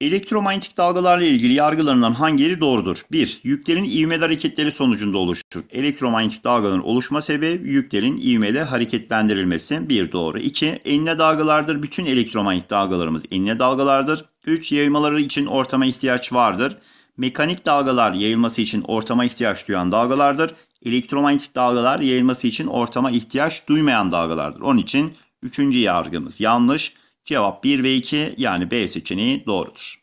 Elektromanyetik dalgalarla ilgili yargılarından hangileri doğrudur? 1. Yüklerin ivmeli hareketleri sonucunda oluşur. Elektromanyetik dalgaların oluşma sebebi yüklerin ivmeyle hareketlendirilmesi. 1. Doğru. 2. Enine dalgalardır. Bütün elektromanyetik dalgalarımız enine dalgalardır. 3. Yayılmaları için ortama ihtiyaç vardır. Mekanik dalgalar yayılması için ortama ihtiyaç duyan dalgalardır. Elektromanyetik dalgalar yayılması için ortama ihtiyaç duymayan dalgalardır. Onun için 3. yargımız yanlış. Cevap 1 ve 2 yani B seçeneği doğrudur.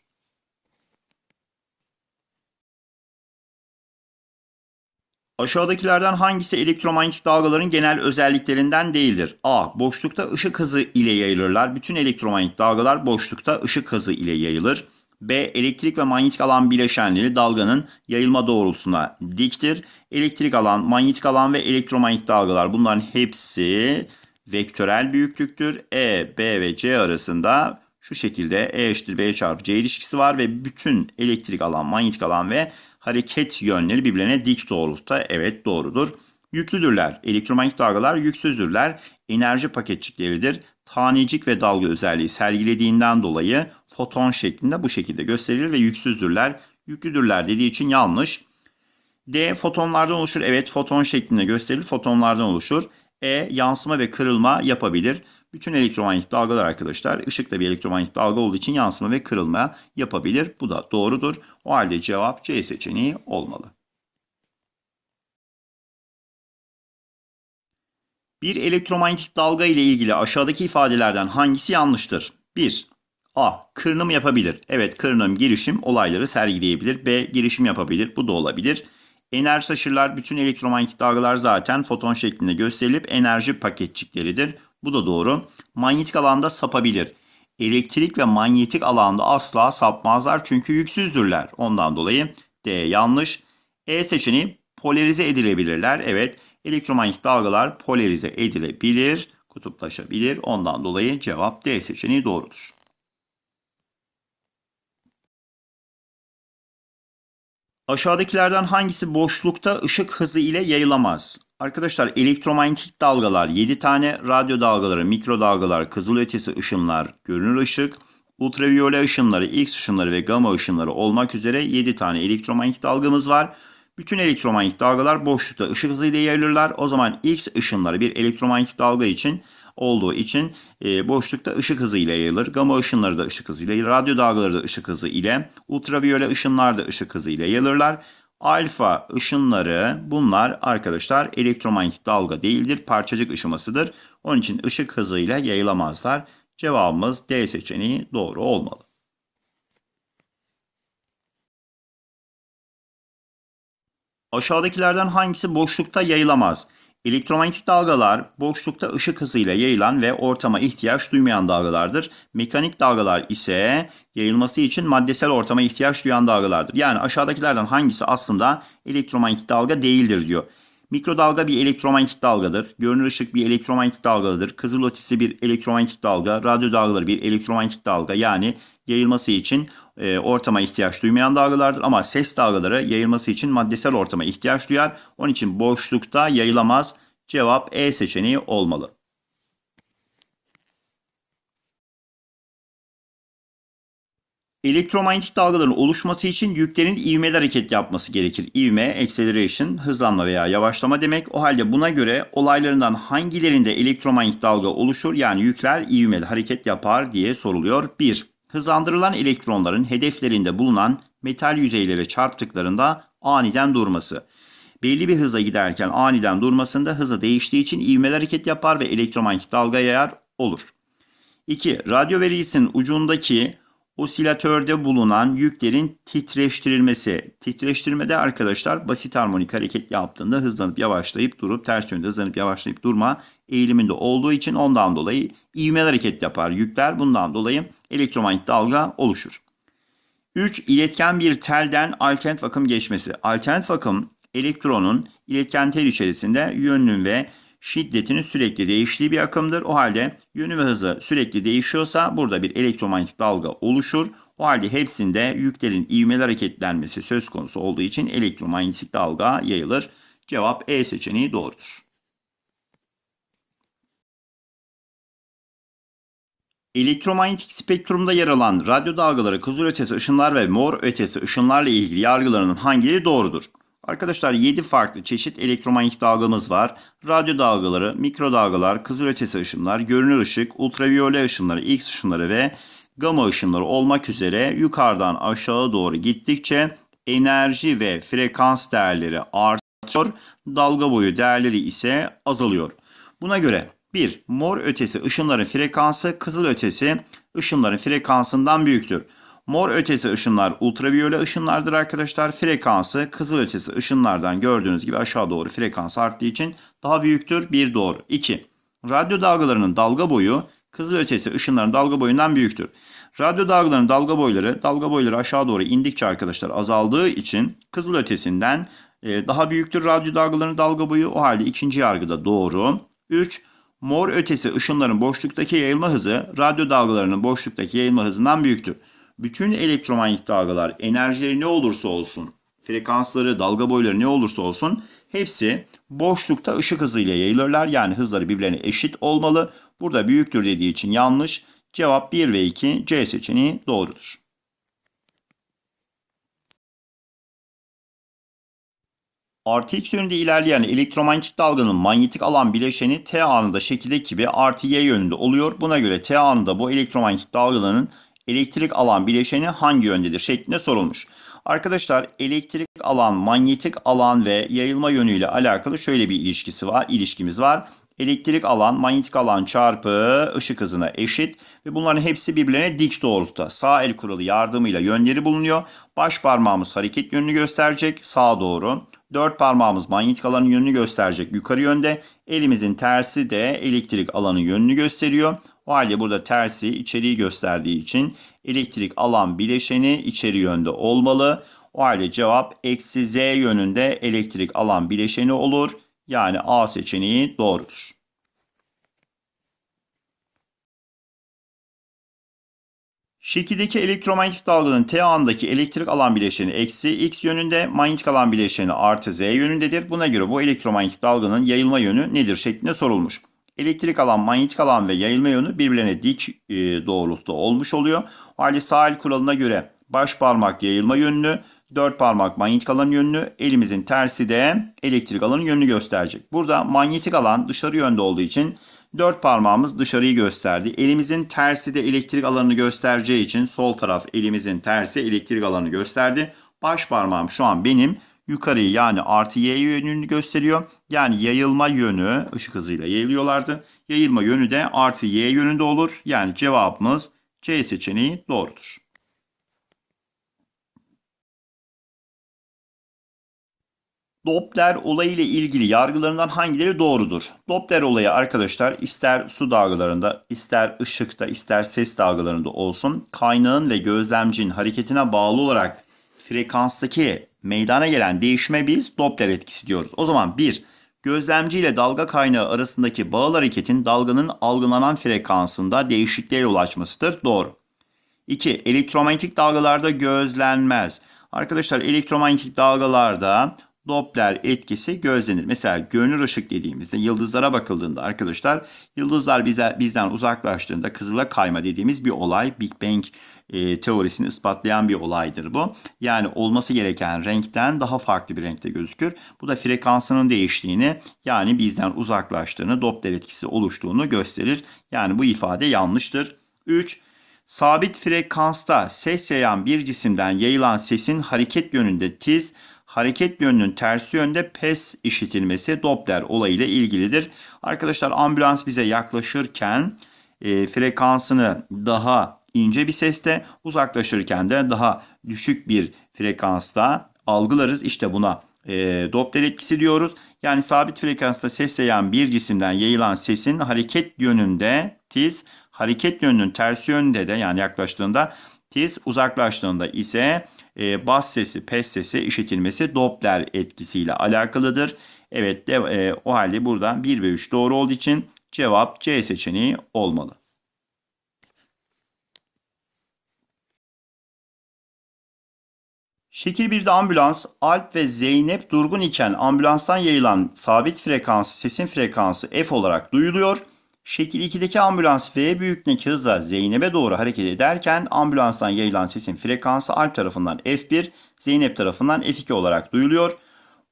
Aşağıdakilerden hangisi elektromanyetik dalgaların genel özelliklerinden değildir? A. Boşlukta ışık hızı ile yayılırlar. Bütün elektromanyetik dalgalar boşlukta ışık hızı ile yayılır. B. Elektrik ve manyetik alan bileşenleri dalganın yayılma doğrultusuna diktir. Elektrik alan, manyetik alan ve elektromanyetik dalgalar bunların hepsi vektörel büyüklüktür. E, B ve C arasında şu şekilde E eşittir B çarpı C ilişkisi var ve bütün elektrik alan, manyetik alan ve hareket yönleri birbirine dik doğrultuda. Evet doğrudur. Yüklüdürler. Elektromanyetik dalgalar yüksüzdürler. Enerji paketçikleridir. Tanecik ve dalga özelliği sergilediğinden dolayı foton şeklinde bu şekilde gösterilir ve yüksüzdürler. Yüklüdürler dediği için yanlış. D. Fotonlardan oluşur. Evet foton şeklinde gösterilir. Fotonlardan oluşur. E yansıma ve kırılma yapabilir. Bütün elektromanyetik dalgalar arkadaşlar ışık da bir elektromanyetik dalga olduğu için yansıma ve kırılma yapabilir. Bu da doğrudur. O halde cevap C seçeneği olmalı. Bir elektromanyetik dalga ile ilgili aşağıdaki ifadelerden hangisi yanlıştır? 1. A. Kırınım yapabilir. Evet kırınım girişim olayları sergileyebilir. B. Girişim yapabilir. Bu da olabilir. Enerji taşırlar bütün elektromanyetik dalgalar zaten foton şeklinde gösterilip enerji paketçikleridir. Bu da doğru. Manyetik alanda sapabilir. Elektrik ve manyetik alanda asla sapmazlar çünkü yüksüzdürler. Ondan dolayı D yanlış. E seçeneği polarize edilebilirler. Evet elektromanyetik dalgalar polarize edilebilir, kutuplaşabilir. Ondan dolayı cevap D seçeneği doğrudur. Aşağıdakilerden hangisi boşlukta ışık hızı ile yayılamaz? Arkadaşlar elektromanyetik dalgalar, 7 tane radyo dalgaları, mikrodalgalar, kızılötesi ışınlar, görünür ışık, ultraviyole ışınları, X ışınları ve gamma ışınları olmak üzere 7 tane elektromanyetik dalgamız var. Bütün elektromanyetik dalgalar boşlukta ışık hızı ile yayılırlar. O zaman X ışınları bir elektromanyetik dalga için olduğu için e, boşlukta ışık hızıyla yayılır. Gama ışınları da ışık hızıyla, radyo dalgaları da ışık hızı ile, ultraviyole ışınlar da ışık hızıyla yayılırlar. Alfa ışınları bunlar arkadaşlar elektromanyetik dalga değildir, parçacık ışımasıdır. Onun için ışık hızıyla yayılamazlar. Cevabımız D seçeneği doğru olmalı. Aşağıdakilerden hangisi boşlukta yayılamaz? Elektromanyetik dalgalar boşlukta ışık hızıyla yayılan ve ortama ihtiyaç duymayan dalgalardır. Mekanik dalgalar ise yayılması için maddesel ortama ihtiyaç duyan dalgalardır. Yani aşağıdakilerden hangisi aslında elektromanyetik dalga değildir diyor. Mikrodalga bir elektromanyetik dalgadır. Görünür ışık bir elektromanyetik dalgadır. Kızıl ötesi bir elektromanyetik dalga. Radyo dalgaları bir elektromanyetik dalga. Yani yayılması için e, ortama ihtiyaç duymayan dalgalardır ama ses dalgaları yayılması için maddesel ortama ihtiyaç duyar. Onun için boşlukta yayılamaz. Cevap E seçeneği olmalı. Elektromanyetik dalgaların oluşması için yüklerin ivmeli hareket yapması gerekir. İvme, acceleration, hızlanma veya yavaşlama demek. O halde buna göre olaylarından hangilerinde elektromanyetik dalga oluşur yani yükler ivmeli hareket yapar diye soruluyor. 1 hızlandırılan elektronların hedeflerinde bulunan metal yüzeylere çarptıklarında aniden durması. Belli bir hıza giderken aniden durmasında hızı değiştiği için ivmeli hareket yapar ve elektromanyetik dalga yayar olur. 2. Radyo verilisinin ucundaki osilatörde bulunan yüklerin titreştirilmesi. Titreştirmede arkadaşlar basit harmonik hareket yaptığında hızlanıp yavaşlayıp durup ters yönde hızlanıp yavaşlayıp durma eğiliminde olduğu için ondan dolayı ivmeli hareket yapar yükler. Bundan dolayı elektromanyet dalga oluşur. 3. İletken bir telden alternatif akım geçmesi. Alternatif akım elektronun iletken tel içerisinde yönünün ve şiddetinin sürekli değiştiği bir akımdır. O halde yönü ve hızı sürekli değişiyorsa burada bir elektromanyetik dalga oluşur. O halde hepsinde yüklerin ivmeli hareketlenmesi söz konusu olduğu için elektromanyetik dalga yayılır. Cevap E seçeneği doğrudur. Elektromanyetik spektrumda yer alan radyo dalgaları kızıl ötesi ışınlar ve mor ötesi ışınlarla ilgili yargılarının hangileri doğrudur? Arkadaşlar 7 farklı çeşit elektromanyetik dalgamız var. Radyo dalgaları, mikrodalgalar, kızılötesi ışınlar, görünür ışık, ultraviyole ışınları, X ışınları ve gama ışınları olmak üzere yukarıdan aşağı doğru gittikçe enerji ve frekans değerleri artıyor, dalga boyu değerleri ise azalıyor. Buna göre 1. Mor ötesi ışınların frekansı kızıl ötesi ışınların frekansından büyüktür. Mor ötesi ışınlar ultraviyole ışınlardır arkadaşlar. Frekansı kızıl ötesi ışınlardan gördüğünüz gibi aşağı doğru frekans arttığı için daha büyüktür. 1 doğru. 2. Radyo dalgalarının dalga boyu kızıl ötesi ışınların dalga boyundan büyüktür. Radyo dalgalarının dalga boyları dalga boyları aşağı doğru indikçe arkadaşlar azaldığı için kızıl ötesinden e, daha büyüktür radyo dalgalarının dalga boyu. O halde ikinci yargıda doğru. 3. Mor ötesi ışınların boşluktaki yayılma hızı radyo dalgalarının boşluktaki yayılma hızından büyüktür bütün elektromanyetik dalgalar enerjileri ne olursa olsun, frekansları, dalga boyları ne olursa olsun hepsi boşlukta ışık hızıyla yayılırlar. Yani hızları birbirlerine eşit olmalı. Burada büyüktür dediği için yanlış. Cevap 1 ve 2 C seçeneği doğrudur. Artı x yönünde ilerleyen elektromanyetik dalganın manyetik alan bileşeni T anında şekildeki gibi artı y yönünde oluyor. Buna göre T anında bu elektromanyetik dalganın elektrik alan bileşeni hangi yöndedir şeklinde sorulmuş. Arkadaşlar elektrik alan, manyetik alan ve yayılma yönüyle alakalı şöyle bir ilişkisi var, ilişkimiz var. Elektrik alan, manyetik alan çarpı ışık hızına eşit ve bunların hepsi birbirine dik doğrultuda. Sağ el kuralı yardımıyla yönleri bulunuyor. Baş parmağımız hareket yönünü gösterecek sağa doğru. Dört parmağımız manyetik alanın yönünü gösterecek yukarı yönde. Elimizin tersi de elektrik alanın yönünü gösteriyor. O halde burada tersi içeriği gösterdiği için elektrik alan bileşeni içeri yönde olmalı. O halde cevap eksi Z yönünde elektrik alan bileşeni olur. Yani A seçeneği doğrudur. Şekildeki elektromanyetik dalganın T anındaki elektrik alan bileşeni eksi X yönünde, manyetik alan bileşeni artı Z yönündedir. Buna göre bu elektromanyetik dalganın yayılma yönü nedir şeklinde sorulmuş elektrik alan, manyetik alan ve yayılma yönü birbirlerine dik e, doğrultuda olmuş oluyor. O halde sağ kuralına göre baş parmak yayılma yönünü, dört parmak manyetik alan yönünü, elimizin tersi de elektrik alanın yönünü gösterecek. Burada manyetik alan dışarı yönde olduğu için dört parmağımız dışarıyı gösterdi. Elimizin tersi de elektrik alanını göstereceği için sol taraf elimizin tersi elektrik alanı gösterdi. Baş parmağım şu an benim yukarıyı yani artı y yönünü gösteriyor. Yani yayılma yönü ışık hızıyla yayılıyorlardı. Yayılma yönü de artı y yönünde olur. Yani cevabımız C seçeneği doğrudur. Doppler olayı ile ilgili yargılarından hangileri doğrudur? Doppler olayı arkadaşlar ister su dalgalarında, ister ışıkta, ister ses dalgalarında olsun kaynağın ve gözlemcinin hareketine bağlı olarak frekanstaki meydana gelen değişime biz Doppler etkisi diyoruz. O zaman 1. Gözlemci ile dalga kaynağı arasındaki bağıl hareketin dalganın algılanan frekansında değişikliğe yol açmasıdır. Doğru. 2. Elektromanyetik dalgalarda gözlenmez. Arkadaşlar elektromanyetik dalgalarda Doppler etkisi gözlenir. Mesela görünür ışık dediğimizde yıldızlara bakıldığında arkadaşlar yıldızlar bize, bizden uzaklaştığında kızıla kayma dediğimiz bir olay Big Bang e, teorisini ispatlayan bir olaydır bu. Yani olması gereken renkten daha farklı bir renkte gözükür. Bu da frekansının değiştiğini yani bizden uzaklaştığını Doppler etkisi oluştuğunu gösterir. Yani bu ifade yanlıştır. 3. Sabit frekansta ses yayan bir cisimden yayılan sesin hareket yönünde tiz hareket yönünün tersi yönde pes işitilmesi Doppler olayıyla ilgilidir. Arkadaşlar ambulans bize yaklaşırken e, frekansını daha ince bir seste uzaklaşırken de daha düşük bir frekansta algılarız. İşte buna e, Doppler etkisi diyoruz. Yani sabit frekansta sesleyen bir cisimden yayılan sesin hareket yönünde tiz, hareket yönünün tersi yönünde de yani yaklaştığında tiz uzaklaştığında ise e, bas sesi, pes sesi işitilmesi Doppler etkisiyle alakalıdır. Evet de, e, o halde burada 1 ve 3 doğru olduğu için cevap C seçeneği olmalı. Şekil 1'de ambulans Alp ve Zeynep durgun iken ambulanstan yayılan sabit frekans sesin frekansı F olarak duyuluyor Şekil 2'deki ambulans V büyüklüğündeki hızla Zeynep'e doğru hareket ederken ambulanstan yayılan sesin frekansı Alp tarafından F1, Zeynep tarafından F2 olarak duyuluyor.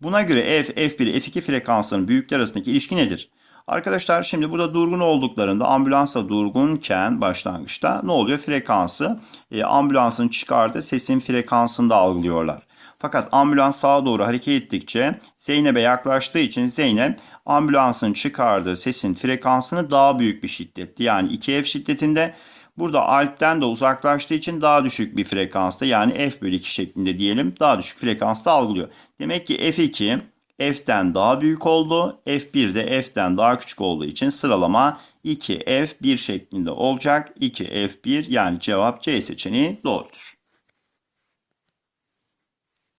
Buna göre F, F1, F2 frekanslarının büyükler arasındaki ilişki nedir? Arkadaşlar şimdi burada durgun olduklarında ambulansa durgunken başlangıçta ne oluyor? Frekansı e, ambulansın çıkardığı sesin frekansında algılıyorlar. Fakat ambulans sağa doğru hareket ettikçe Zeynep'e yaklaştığı için Zeynep ambulansın çıkardığı sesin frekansını daha büyük bir şiddetli yani 2F şiddetinde Burada alpten de uzaklaştığı için daha düşük bir frekansta yani F bölü 2 şeklinde diyelim daha düşük frekansta algılıyor. Demek ki F2 F'den daha büyük oldu. F1 de F'den daha küçük olduğu için sıralama 2F1 şeklinde olacak. 2F1 yani cevap C seçeneği doğrudur.